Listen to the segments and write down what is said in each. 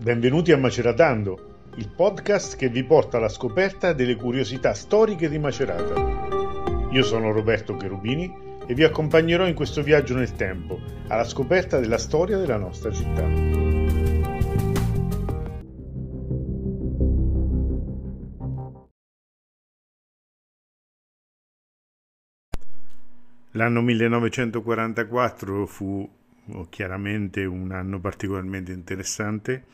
Benvenuti a Maceratando, il podcast che vi porta alla scoperta delle curiosità storiche di Macerata. Io sono Roberto Cherubini e vi accompagnerò in questo viaggio nel tempo, alla scoperta della storia della nostra città. L'anno 1944 fu oh, chiaramente un anno particolarmente interessante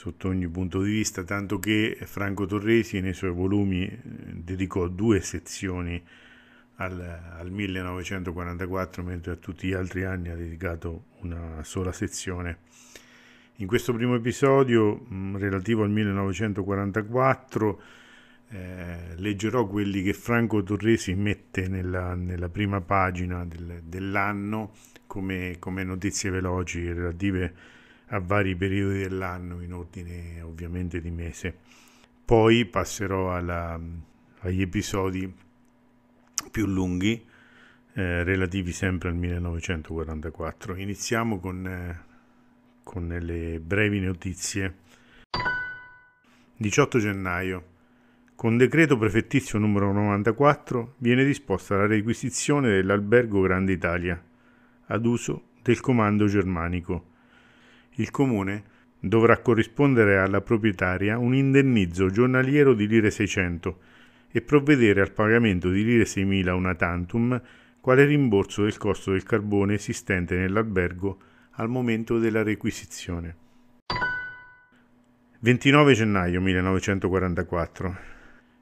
sotto ogni punto di vista, tanto che Franco Torresi nei suoi volumi eh, dedicò due sezioni al, al 1944, mentre a tutti gli altri anni ha dedicato una sola sezione. In questo primo episodio, mh, mm, relativo al 1944, eh, leggerò quelli che Franco Torresi mette nella, nella prima pagina del, dell'anno come, come notizie veloci relative a a vari periodi dell'anno in ordine ovviamente di mese. Poi passerò alla, agli episodi più lunghi eh, relativi sempre al 1944. Iniziamo con, eh, con le brevi notizie. 18 gennaio. Con decreto prefettizio numero 94 viene disposta la requisizione dell'albergo Grande Italia ad uso del comando germanico il comune dovrà corrispondere alla proprietaria un indennizzo giornaliero di lire 600 e provvedere al pagamento di lire 6.000 una tantum quale rimborso del costo del carbone esistente nell'albergo al momento della requisizione. 29 gennaio 1944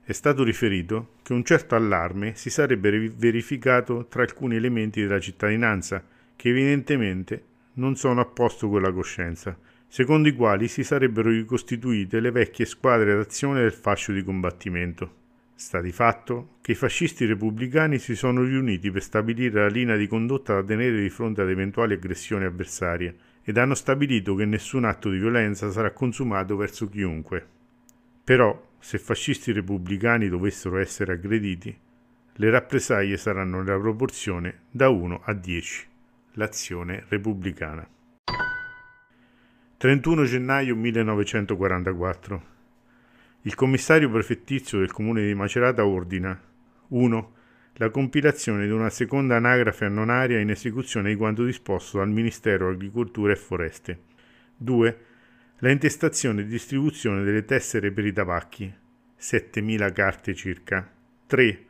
è stato riferito che un certo allarme si sarebbe verificato tra alcuni elementi della cittadinanza che evidentemente non sono a posto con la coscienza, secondo i quali si sarebbero ricostituite le vecchie squadre d'azione del fascio di combattimento. Sta di fatto che i fascisti repubblicani si sono riuniti per stabilire la linea di condotta da tenere di fronte ad eventuali aggressioni avversarie ed hanno stabilito che nessun atto di violenza sarà consumato verso chiunque. Però, se fascisti repubblicani dovessero essere aggrediti, le rappresaglie saranno nella proporzione da 1 a 10 l'azione repubblicana. 31 gennaio 1944. Il commissario prefettizio del comune di Macerata ordina 1. La compilazione di una seconda anagrafe annonaria in esecuzione di quanto disposto dal Ministero Agricoltura e Foreste. 2. La intestazione e distribuzione delle tessere per i tabacchi, 7.000 carte circa. 3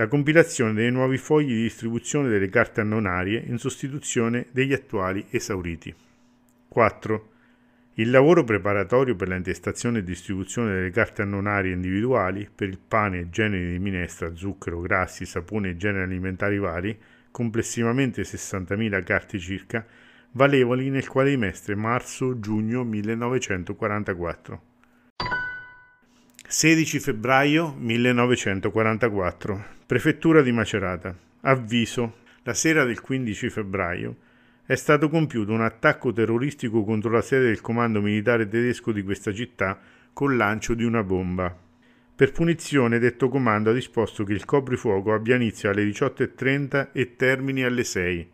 la compilazione dei nuovi fogli di distribuzione delle carte annonarie in sostituzione degli attuali esauriti. 4. Il lavoro preparatorio per la intestazione e distribuzione delle carte annonarie individuali per il pane e generi di minestra, zucchero, grassi, sapone e generi alimentari vari, complessivamente 60.000 carte circa, valevoli nel quadrimestre marzo-giugno 1944. 16 febbraio 1944, prefettura di Macerata. Avviso. La sera del 15 febbraio è stato compiuto un attacco terroristico contro la sede del comando militare tedesco di questa città col lancio di una bomba. Per punizione detto comando ha disposto che il coprifuoco abbia inizio alle 18.30 e termini alle 6.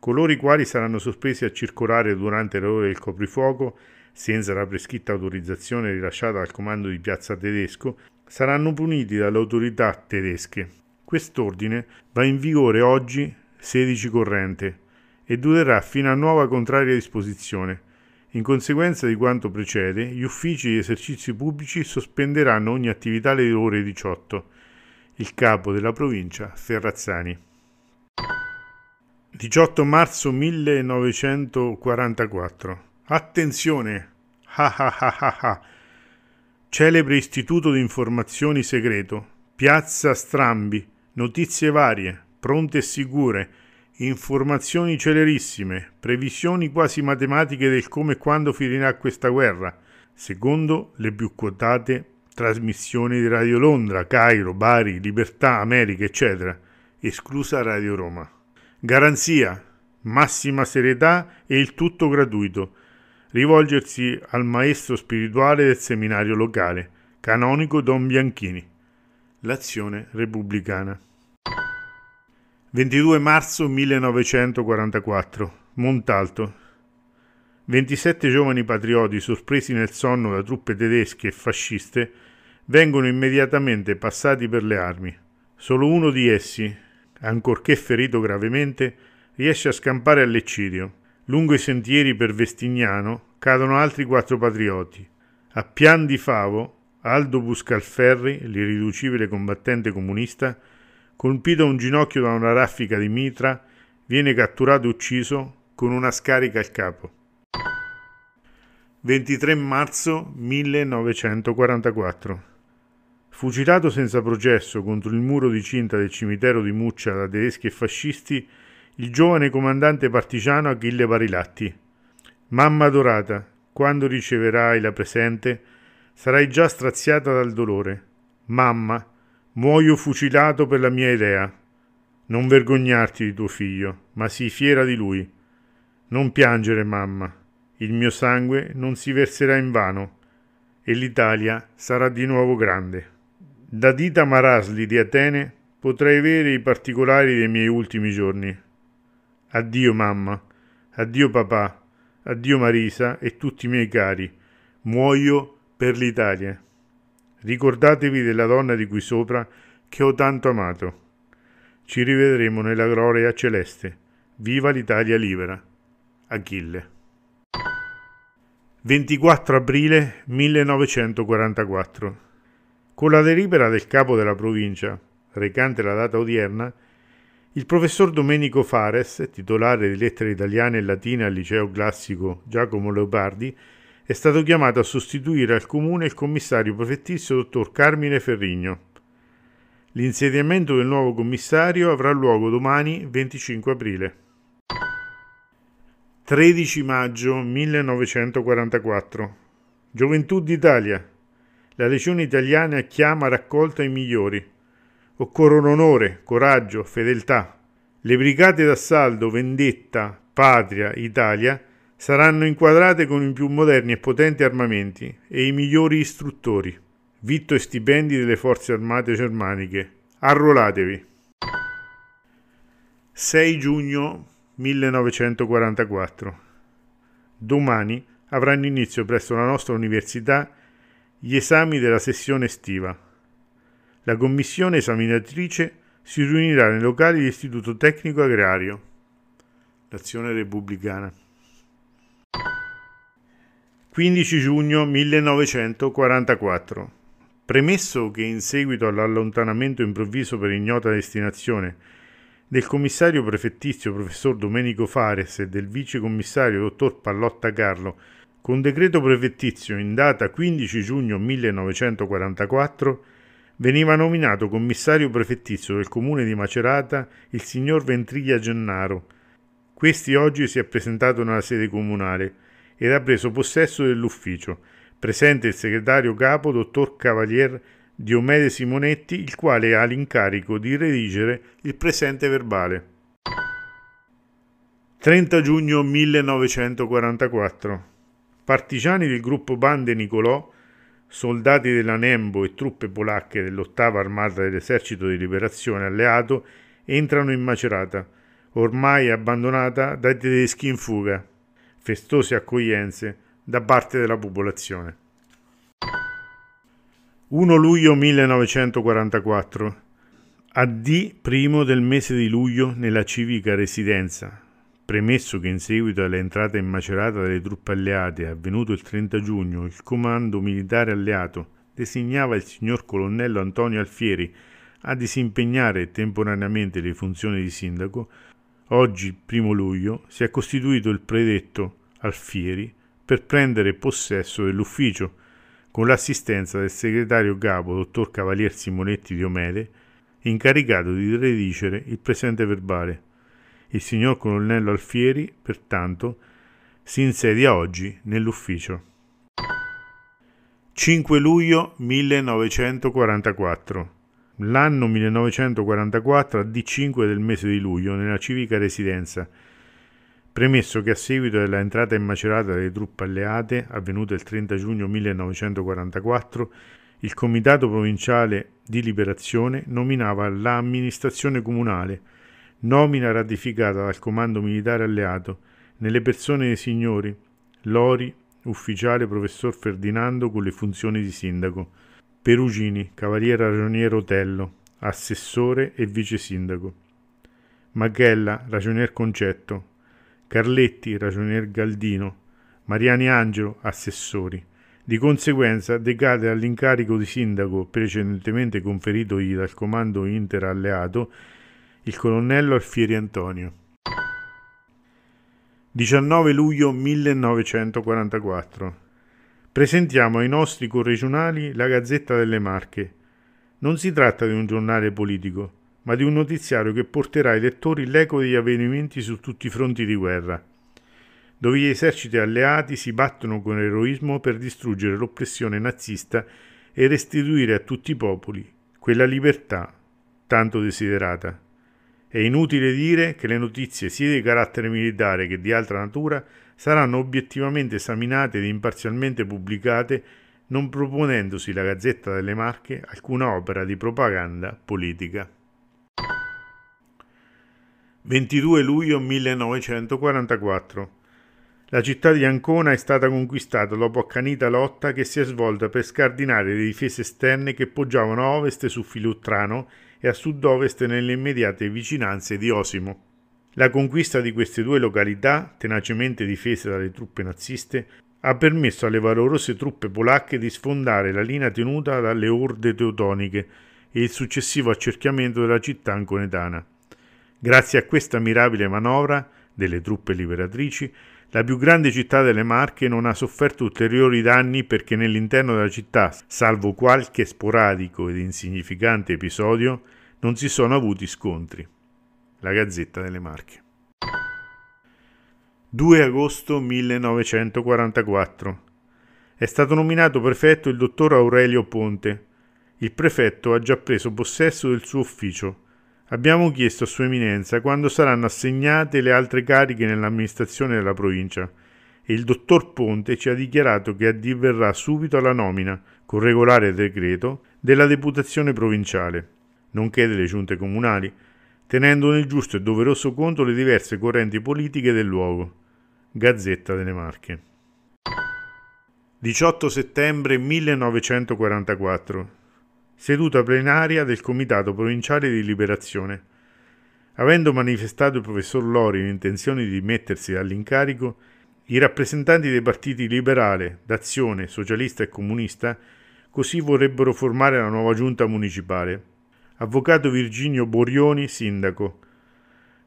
Coloro i quali saranno sospesi a circolare durante le ore del coprifuoco senza la prescritta autorizzazione rilasciata dal comando di piazza tedesco, saranno puniti dalle autorità tedesche. Quest'ordine va in vigore oggi 16 corrente e durerà fino a nuova contraria disposizione. In conseguenza di quanto precede, gli uffici di esercizi pubblici sospenderanno ogni attività alle ore 18. Il capo della provincia Ferrazzani. 18 marzo 1944 Attenzione! Celebre istituto di informazioni segreto, piazza Strambi, notizie varie, pronte e sicure, informazioni celerissime, previsioni quasi matematiche del come e quando finirà questa guerra, secondo le più quotate trasmissioni di Radio Londra, Cairo, Bari, Libertà, America, eccetera, esclusa Radio Roma. Garanzia, massima serietà e il tutto gratuito rivolgersi al maestro spirituale del seminario locale, canonico Don Bianchini. L'azione repubblicana. 22 marzo 1944, Montalto. 27 giovani patrioti sorpresi nel sonno da truppe tedesche e fasciste vengono immediatamente passati per le armi. Solo uno di essi, ancorché ferito gravemente, riesce a scampare all'eccidio. Lungo i sentieri per Vestignano cadono altri quattro patrioti. A Pian di Favo, Aldo Buscalferri, l'irriducibile combattente comunista, colpito a un ginocchio da una raffica di mitra, viene catturato e ucciso con una scarica al capo. 23 marzo 1944. Fucilato senza processo contro il muro di cinta del cimitero di Muccia da tedeschi e fascisti, il giovane comandante partigiano Achille Barilatti. Mamma adorata, quando riceverai la presente, sarai già straziata dal dolore. Mamma, muoio fucilato per la mia idea. Non vergognarti di tuo figlio, ma sii fiera di lui. Non piangere, mamma. Il mio sangue non si verserà in vano e l'Italia sarà di nuovo grande. Da Dita Marasli di Atene potrei avere i particolari dei miei ultimi giorni. Addio mamma, addio papà, addio Marisa e tutti i miei cari. Muoio per l'Italia. Ricordatevi della donna di qui sopra che ho tanto amato. Ci rivedremo nella gloria celeste. Viva l'Italia libera. Achille. 24 aprile 1944. Con la delibera del capo della provincia, recante la data odierna, il professor Domenico Fares, titolare di lettere italiane e latina al liceo classico Giacomo Leopardi, è stato chiamato a sostituire al comune il commissario prefettizio dottor Carmine Ferrigno. L'insediamento del nuovo commissario avrà luogo domani 25 aprile. 13 maggio 1944. Gioventù d'Italia. La Legione Italiana chiama raccolta i migliori. Occorrono onore, coraggio, fedeltà. Le brigate d'assalto Vendetta, Patria, Italia saranno inquadrate con i più moderni e potenti armamenti e i migliori istruttori, vitto e stipendi delle forze armate germaniche. Arruolatevi. 6 giugno 1944. Domani avranno inizio presso la nostra università gli esami della sessione estiva la commissione esaminatrice si riunirà nei locali dell'Istituto Tecnico Agrario. L'azione repubblicana. 15 giugno 1944. Premesso che in seguito all'allontanamento improvviso per ignota destinazione del commissario prefettizio professor Domenico Fares e del vice commissario dottor Pallotta Carlo, con decreto prefettizio in data 15 giugno 1944, veniva nominato commissario prefettizio del comune di Macerata il signor Ventriglia Gennaro. Questi oggi si è presentato nella sede comunale ed ha preso possesso dell'ufficio. Presente il segretario capo, dottor Cavalier Diomede Simonetti, il quale ha l'incarico di redigere il presente verbale. 30 giugno 1944. Partigiani del gruppo Bande Nicolò soldati della Nembo e truppe polacche dell'ottava armata dell'esercito di liberazione alleato entrano in Macerata, ormai abbandonata dai tedeschi in fuga. Festose accoglienze da parte della popolazione. 1 luglio 1944 a D primo del mese di luglio nella civica residenza Premesso che in seguito all'entrata in Macerata delle truppe alleate avvenuto il 30 giugno, il comando militare alleato designava il signor colonnello Antonio Alfieri a disimpegnare temporaneamente le funzioni di sindaco, oggi, 1 luglio, si è costituito il predetto Alfieri per prendere possesso dell'ufficio, con l'assistenza del segretario capo, dottor Cavalier Simonetti Diomede, incaricato di redigere il presente verbale. Il signor colonnello Alfieri, pertanto, si insedia oggi nell'ufficio. 5 luglio 1944 L'anno 1944 a D5 del mese di luglio nella civica residenza. Premesso che a seguito dell'entrata in macerata delle truppe alleate, avvenuta il 30 giugno 1944, il Comitato Provinciale di Liberazione nominava l'amministrazione comunale, nomina ratificata dal comando militare alleato nelle persone dei signori Lori, ufficiale professor Ferdinando con le funzioni di sindaco, Perugini, cavaliere ragioniero Otello, assessore e vice sindaco, Maghella, ragionier Concetto, Carletti, ragionier Galdino, Mariani Angelo, assessori. Di conseguenza decade all'incarico di sindaco precedentemente conferitogli dal comando interalleato il colonnello Alfieri Antonio. 19 luglio 1944. Presentiamo ai nostri corregionali la Gazzetta delle Marche. Non si tratta di un giornale politico, ma di un notiziario che porterà ai lettori l'eco degli avvenimenti su tutti i fronti di guerra, dove gli eserciti alleati si battono con eroismo per distruggere l'oppressione nazista e restituire a tutti i popoli quella libertà tanto desiderata. È inutile dire che le notizie sia di carattere militare che di altra natura saranno obiettivamente esaminate ed imparzialmente pubblicate non proponendosi la Gazzetta delle Marche alcuna opera di propaganda politica. 22 luglio 1944 La città di Ancona è stata conquistata dopo accanita lotta che si è svolta per scardinare le difese esterne che poggiavano a ovest su Filuttrano e a sud-ovest nelle immediate vicinanze di Osimo. La conquista di queste due località, tenacemente difese dalle truppe naziste, ha permesso alle valorose truppe polacche di sfondare la linea tenuta dalle orde teutoniche e il successivo accerchiamento della città anconetana. Grazie a questa mirabile manovra delle truppe liberatrici, la più grande città delle Marche non ha sofferto ulteriori danni perché nell'interno della città, salvo qualche sporadico ed insignificante episodio, non si sono avuti scontri. La Gazzetta delle Marche. 2 agosto 1944. È stato nominato prefetto il dottor Aurelio Ponte. Il prefetto ha già preso possesso del suo ufficio. Abbiamo chiesto a Sua Eminenza quando saranno assegnate le altre cariche nell'amministrazione della provincia e il dottor Ponte ci ha dichiarato che addiverrà subito alla nomina, con regolare decreto, della deputazione provinciale nonché delle giunte comunali, tenendo nel giusto e doveroso conto le diverse correnti politiche del luogo. Gazzetta delle Marche. 18 settembre 1944. Seduta plenaria del Comitato Provinciale di Liberazione. Avendo manifestato il professor Lori l'intenzione di dimettersi dall'incarico, i rappresentanti dei partiti liberale, d'azione, socialista e comunista così vorrebbero formare la nuova giunta municipale, Avvocato Virginio Borioni, sindaco.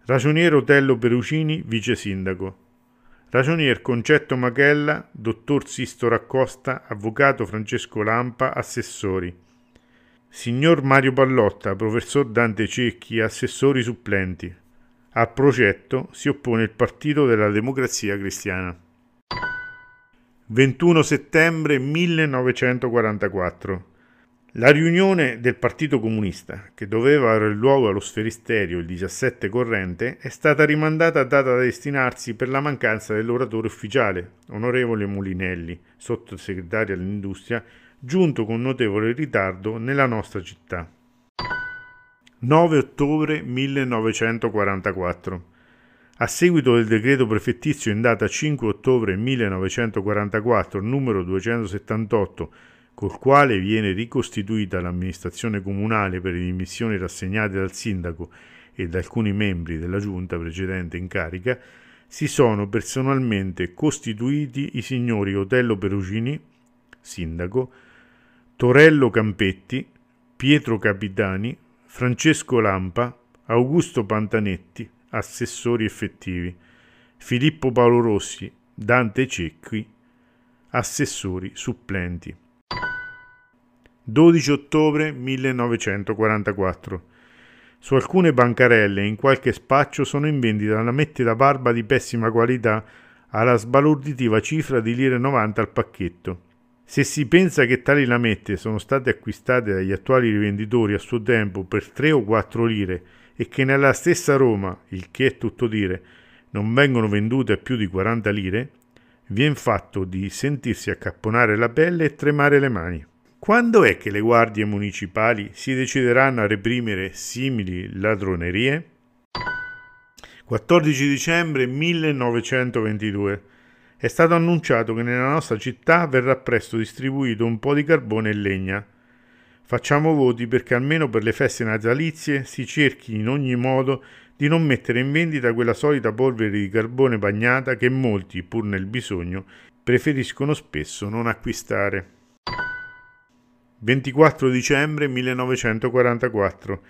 Ragionier Otello Perucini, vice sindaco. Ragionier Concetto Machella, dottor Sisto Raccosta, avvocato Francesco Lampa, assessori. Signor Mario Pallotta, professor Dante Cecchi, assessori supplenti. Al progetto si oppone il Partito della Democrazia Cristiana. 21 settembre 1944. La riunione del Partito Comunista, che doveva avere luogo allo Sferisterio il 17 corrente, è stata rimandata a data da destinarsi per la mancanza dell'oratore ufficiale, onorevole Molinelli, sottosegretario all'industria, giunto con notevole ritardo nella nostra città. 9 ottobre 1944. A seguito del decreto prefettizio in data 5 ottobre 1944 numero 278 col quale viene ricostituita l'amministrazione comunale per le dimissioni rassegnate dal sindaco e da alcuni membri della giunta precedente in carica, si sono personalmente costituiti i signori Otello Perugini, sindaco, Torello Campetti, Pietro Capitani, Francesco Lampa, Augusto Pantanetti, assessori effettivi, Filippo Paolo Rossi, Dante Cecchi, assessori supplenti. 12 ottobre 1944. Su alcune bancarelle e in qualche spaccio sono in vendita lamette da barba di pessima qualità alla sbalorditiva cifra di lire 90 al pacchetto. Se si pensa che tali lamette sono state acquistate dagli attuali rivenditori a suo tempo per 3 o 4 lire e che nella stessa Roma, il che è tutto dire, non vengono vendute a più di 40 lire, Vien fatto di sentirsi accapponare la pelle e tremare le mani. Quando è che le guardie municipali si decideranno a reprimere simili ladronerie? 14 dicembre 1922. È stato annunciato che nella nostra città verrà presto distribuito un po' di carbone e legna. Facciamo voti perché almeno per le feste natalizie si cerchi in ogni modo di di non mettere in vendita quella solita polvere di carbone bagnata che molti, pur nel bisogno, preferiscono spesso non acquistare. 24 dicembre 1944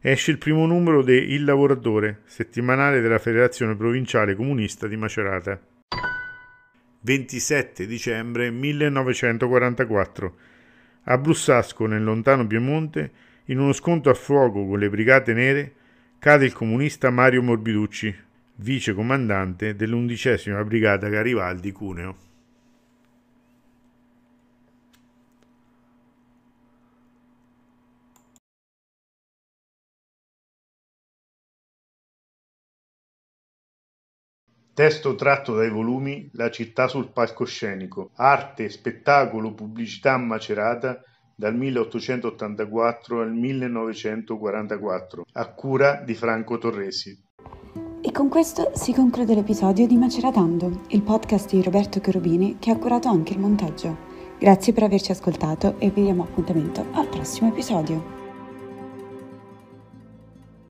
esce il primo numero de Il Lavoratore, settimanale della Federazione Provinciale Comunista di Macerata. 27 dicembre 1944 a Brussasco, nel lontano Piemonte, in uno scontro a fuoco con le Brigate Nere, cade il comunista Mario Morbiducci, vice comandante dell'undicesima brigata Garibaldi Cuneo. Testo tratto dai volumi La città sul palcoscenico, arte, spettacolo, pubblicità macerata dal 1884 al 1944, a cura di Franco Torresi. E con questo si conclude l'episodio di Maceratando, il podcast di Roberto Cherubini che ha curato anche il montaggio. Grazie per averci ascoltato e vi diamo appuntamento al prossimo episodio.